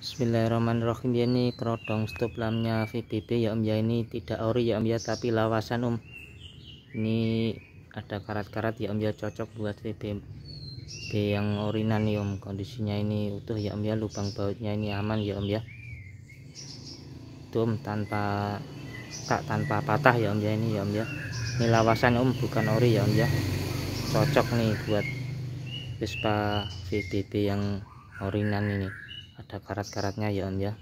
Bismillahirrahmanirrahim ya ini kerodong stop lampnya VBB ya om ya ini tidak ori ya om ya tapi lawasan om ini ada karat-karat ya om ya cocok buat VBB yang orinan nih ya, om kondisinya ini utuh ya om ya lubang bautnya ini aman ya om ya dom tanpa tak tanpa patah ya om ya ini ya om ya ini lawasan om bukan ori ya om ya cocok nih buat Vespa VBB yang orinan ini ada karat-karatnya ya om ya